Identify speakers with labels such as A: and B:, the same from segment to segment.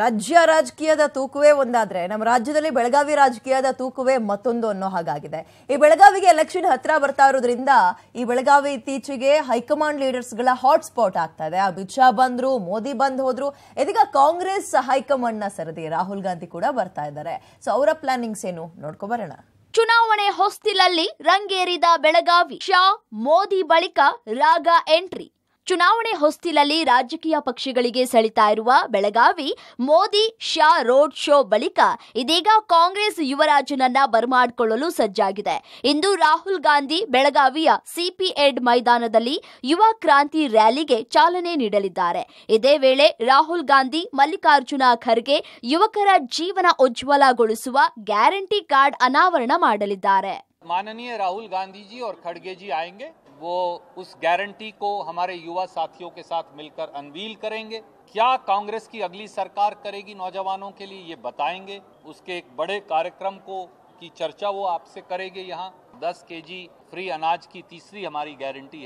A: ರಾಜ್ಯ ರಾಜಕೀಯದ ತೂಕವೇ ಒಂದಾದ್ರೆ ನಮ್ಮ ರಾಜ್ಯದಲ್ಲಿ ಬೆಳಗಾವಿ ರಾಜಕೀಯದ ತೂಕವೇ ಮತ್ತೊಂದು ಅನ್ನೋ ಹಾಗಾಗಿದೆ ಈ ಬೆಳಗಾವಿಗೆ ಎಲೆಕ್ಷನ್ ಹತ್ರ ಬರ್ತಾ ಇರೋದ್ರಿಂದ ಈ ಬೆಳಗಾವಿ ಇತ್ತೀಚೆಗೆ ಹೈಕಮಾಂಡ್ ಲೀಡರ್ಸ್ಗಳ ಹಾಟ್ ಸ್ಪಾಟ್ ಆಗ್ತಾ ಇದೆ ಅಮಿತ್ ಶಾ ಬಂದ್ರು ಮೋದಿ ಬಂದ್ ಹೋದ್ರು ಇದೀಗ ಕಾಂಗ್ರೆಸ್ ಹೈಕಮಾಂಡ್ನ ಸರದಿ ರಾಹುಲ್ ಗಾಂಧಿ ಕೂಡ ಬರ್ತಾ ಇದ್ದಾರೆ ಸೊ ಅವರ ಪ್ಲಾನಿಂಗ್ಸ್ ಏನು ನೋಡ್ಕೊ ಬರೋಣ ಚುನಾವಣೆ ಹೊಸ್ತಿಲಲ್ಲಿ ರಂಗೇರಿದ ಬೆಳಗಾವಿ ಶಾ ಮೋದಿ ಬಳಿಕ ರಾಗ
B: ಎಂಟ್ರಿ ಚುನಾವಣೆ ಹೊಸ್ತಿಲಲ್ಲಿ ರಾಜಕೀಯ ಪಕ್ಷಗಳಿಗೆ ಸೆಳಿತಾ ಇರುವ ಬೆಳಗಾವಿ ಮೋದಿ ಶಾ ರೋಡ್ ಶೋ ಬಳಿಕ ಇದೀಗ ಕಾಂಗ್ರೆಸ್ ಯುವರಾಜನನ್ನ ಬರಮಾಡಿಕೊಳ್ಳಲು ಸಜ್ಜಾಗಿದೆ ಇಂದು ರಾಹುಲ್ ಗಾಂಧಿ ಬೆಳಗಾವಿಯ ಸಿಪಿಎಡ್ ಮೈದಾನದಲ್ಲಿ ಯುವ ಕ್ರಾಂತಿ ರ್ಯಾಲಿಗೆ ಚಾಲನೆ ನೀಡಲಿದ್ದಾರೆ ಇದೇ ವೇಳೆ ರಾಹುಲ್ ಗಾಂಧಿ ಮಲ್ಲಿಕಾರ್ಜುನ ಖರ್ಗೆ ಯುವಕರ ಜೀವನ ಉಜ್ವಲಗೊಳಿಸುವ ಗ್ಯಾರಂಟಿ ಕಾರ್ಡ್ ಅನಾವರಣ ಮಾಡಲಿದ್ದಾರೆ
C: माननीय राहुल गांधी जी और खड़गे जी आएंगे वो उस गारंटी को हमारे युवा साथियों के साथ मिलकर अनवील करेंगे क्या कांग्रेस की अगली सरकार करेगी नौजवानों के लिए ये बताएंगे उसके एक बड़े कार्यक्रम को की चर्चा वो आपसे करेंगे यहाँ दस के जी ಫ್ರೀ ಅನಾಜ್ ಕಿ ಹಮಾರಿ ಗ್ಯಾರಂಟಿ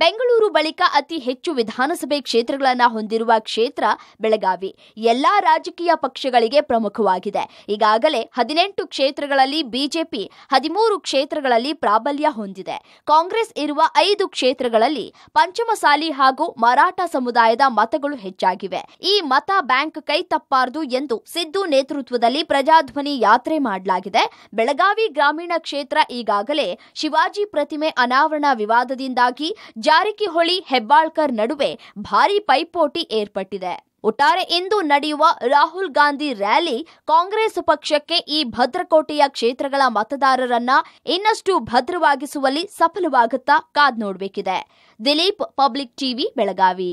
B: ಬೆಂಗಳೂರು ಬಳಿಕ ಅತಿ ಹೆಚ್ಚು ವಿಧಾನಸಭೆ ಕ್ಷೇತ್ರಗಳನ್ನು ಹೊಂದಿರುವ ಕ್ಷೇತ್ರ ಬೆಳಗಾವಿ ಎಲ್ಲಾ ರಾಜಕೀಯ ಪಕ್ಷಗಳಿಗೆ ಪ್ರಮುಖವಾಗಿದೆ ಈಗಾಗಲೇ ಹದಿನೆಂಟು ಕ್ಷೇತ್ರಗಳಲ್ಲಿ ಬಿಜೆಪಿ ಹದಿಮೂರು ಕ್ಷೇತ್ರಗಳಲ್ಲಿ ಪ್ರಾಬಲ್ಯ ಹೊಂದಿದೆ ಕಾಂಗ್ರೆಸ್ ಇರುವ ಐದು ಕ್ಷೇತ್ರಗಳಲ್ಲಿ ಪಂಚಮಸಾಲಿ ಹಾಗೂ ಮರಾಠ ಸಮುದಾಯದ ಮತಗಳು ಹೆಚ್ಚಾಗಿವೆ ಈ ಮತ ಬ್ಯಾಂಕ್ ಕೈ ತಪ್ಪಾರದು ಎಂದು ಸಿದ್ದು ನೇತೃತ್ವದಲ್ಲಿ ಪ್ರಜಾಧ್ವನಿ ಯಾತ್ರೆ ಮಾಡಲಾಗಿದೆ ಬೆಳಗಾವಿ ಗ್ರಾಮೀಣ ಕ್ಷೇತ್ರ ಈಗಾಗಲೇ ಶಿವಾಜಿ ಶಿವಾಜಿ ಪ್ರತಿಮೆ ಅನಾವರಣ ವಿವಾದದಿಂದಾಗಿ ಜಾರಕಿಹೊಳಿ ಹೆಬ್ಬಾಳ್ಕರ್ ನಡುವೆ ಭಾರಿ ಪೈಪೋಟಿ ಏರ್ಪಟ್ಟಿದೆ ಒಟ್ಟಾರೆ ಇಂದು ನಡೆಯುವ ರಾಹುಲ್ ಗಾಂಧಿ ರ್ಯಾಲಿ ಕಾಂಗ್ರೆಸ್ ಪಕ್ಷಕ್ಕೆ ಈ ಭದ್ರಕೋಟೆಯ ಕ್ಷೇತ್ರಗಳ ಮತದಾರರನ್ನ ಇನ್ನಷ್ಟು ಭದ್ರವಾಗಿಸುವಲ್ಲಿ ಸಫಲವಾಗುತ್ತಾ ಕಾದ್ ನೋಡಬೇಕಿದೆ ದಿಲೀಪ್ ಪಬ್ಲಿಕ್ ಟಿವಿ ಬೆಳಗಾವಿ